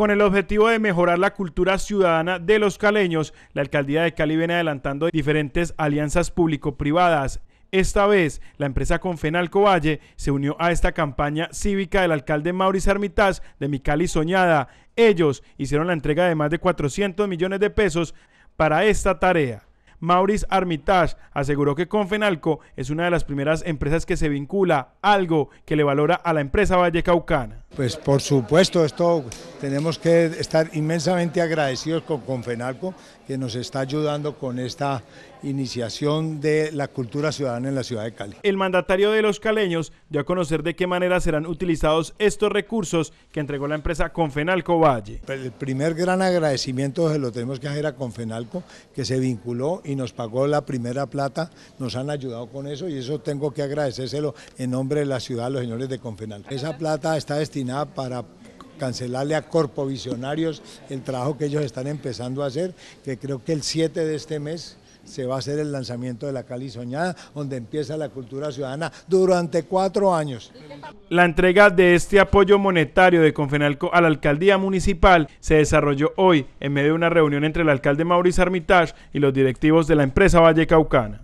Con el objetivo de mejorar la cultura ciudadana de los caleños, la alcaldía de Cali viene adelantando diferentes alianzas público-privadas. Esta vez, la empresa Confenalco Valle se unió a esta campaña cívica del alcalde Mauricio Armitaz de Micali Soñada. Ellos hicieron la entrega de más de 400 millones de pesos para esta tarea. Maurice Armitage aseguró que Confenalco es una de las primeras empresas que se vincula, algo que le valora a la empresa Valle Caucana. Pues por supuesto, esto tenemos que estar inmensamente agradecidos con Confenalco, que nos está ayudando con esta iniciación de la cultura ciudadana en la ciudad de Cali. El mandatario de los caleños dio a conocer de qué manera serán utilizados estos recursos que entregó la empresa Confenalco Valle. El primer gran agradecimiento se lo tenemos que hacer a Confenalco, que se vinculó y nos pagó la primera plata, nos han ayudado con eso y eso tengo que agradecérselo en nombre de la ciudad los señores de Confenal. Esa plata está destinada para cancelarle a Corpovisionarios el trabajo que ellos están empezando a hacer, que creo que el 7 de este mes se va a hacer el lanzamiento de la Cali Soñada, donde empieza la cultura ciudadana durante cuatro años. La entrega de este apoyo monetario de Confenalco a la alcaldía municipal se desarrolló hoy en medio de una reunión entre el alcalde Mauricio Armitage y los directivos de la empresa Valle Caucana.